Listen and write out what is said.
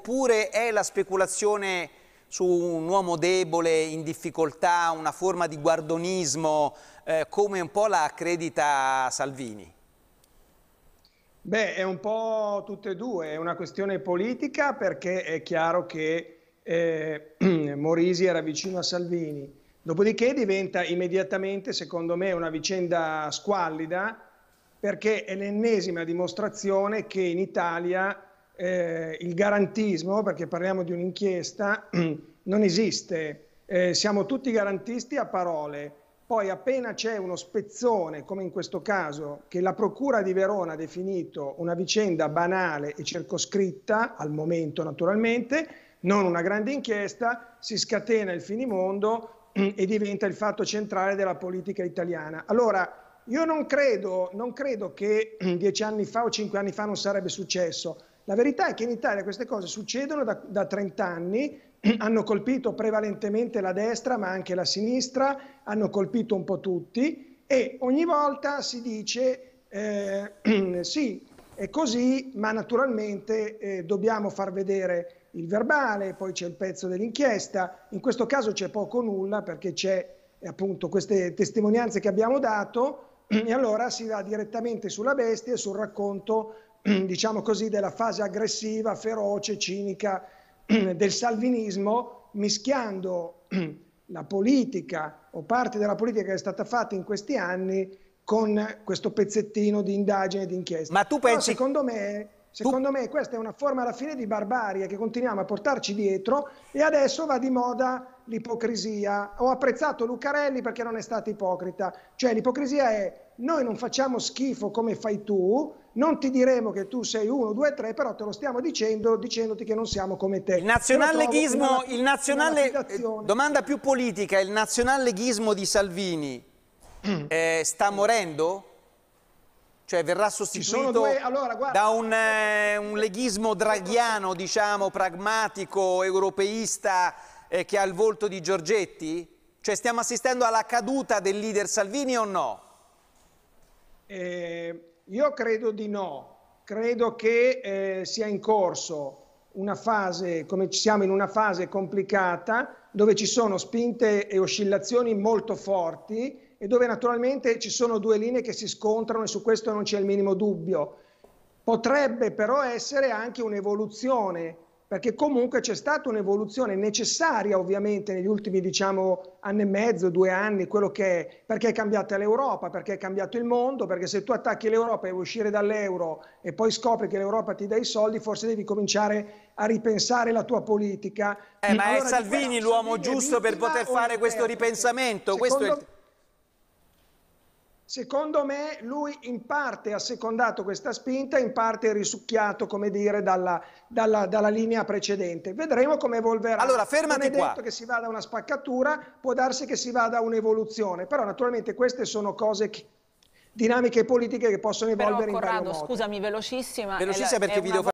oppure è la speculazione su un uomo debole, in difficoltà, una forma di guardonismo, eh, come un po' la accredita Salvini? Beh, è un po' tutte e due, è una questione politica perché è chiaro che eh, Morisi era vicino a Salvini, dopodiché diventa immediatamente, secondo me, una vicenda squallida perché è l'ennesima dimostrazione che in Italia eh, il garantismo, perché parliamo di un'inchiesta, non esiste. Eh, siamo tutti garantisti a parole. Poi appena c'è uno spezzone, come in questo caso, che la Procura di Verona ha definito una vicenda banale e circoscritta, al momento naturalmente, non una grande inchiesta, si scatena il finimondo e diventa il fatto centrale della politica italiana. Allora, io non credo, non credo che dieci anni fa o cinque anni fa non sarebbe successo, la verità è che in Italia queste cose succedono da, da 30 anni, hanno colpito prevalentemente la destra ma anche la sinistra, hanno colpito un po' tutti e ogni volta si dice eh, sì, è così, ma naturalmente eh, dobbiamo far vedere il verbale, poi c'è il pezzo dell'inchiesta, in questo caso c'è poco o nulla perché c'è eh, appunto queste testimonianze che abbiamo dato e allora si va direttamente sulla bestia e sul racconto diciamo così, della fase aggressiva, feroce, cinica del salvinismo, mischiando la politica o parte della politica che è stata fatta in questi anni con questo pezzettino di indagine di inchiesta. Ma tu pensi... Però secondo me Secondo me questa è una forma alla fine di barbarie che continuiamo a portarci dietro e adesso va di moda l'ipocrisia. Ho apprezzato Lucarelli perché non è stato ipocrita. Cioè l'ipocrisia è noi non facciamo schifo come fai tu, non ti diremo che tu sei uno, due, tre, però te lo stiamo dicendo dicendoti che non siamo come te. Il nazionalleghismo, il nazionale, domanda più politica, il nazionalleghismo di Salvini mm. eh, sta morendo? Cioè verrà sostituito due... allora, da un, eh, un, leghismo draghiano, diciamo, pragmatico, europeista, eh, che ha il volto di Giorgetti? Cioè stiamo assistendo alla caduta del leader Salvini o no? Eh, io credo di no. Credo che eh, sia in corso una fase, come ci siamo in una fase complicata, dove ci sono spinte e oscillazioni molto forti, e dove naturalmente ci sono due linee che si scontrano e su questo non c'è il minimo dubbio. Potrebbe però essere anche un'evoluzione, perché comunque c'è stata un'evoluzione necessaria ovviamente negli ultimi diciamo anno e mezzo, due anni, quello che è, perché è cambiata l'Europa, perché è cambiato il mondo, perché se tu attacchi l'Europa e vuoi uscire dall'euro e poi scopri che l'Europa ti dà i soldi, forse devi cominciare a ripensare la tua politica. Eh, ma allora è Salvini l'uomo giusto per poter fare questo ripensamento? Secondo... Questo è Secondo me lui in parte ha secondato questa spinta, in parte è risucchiato, come dire, dalla, dalla, dalla linea precedente. Vedremo come evolverà. Allora, fermati non è qua. detto che si vada a una spaccatura, può darsi che si vada a un'evoluzione, però naturalmente queste sono cose che, dinamiche politiche che possono evolvere Però, Corrado, in vario modo. scusami, velocissima. Velocissima perché vi devo fare...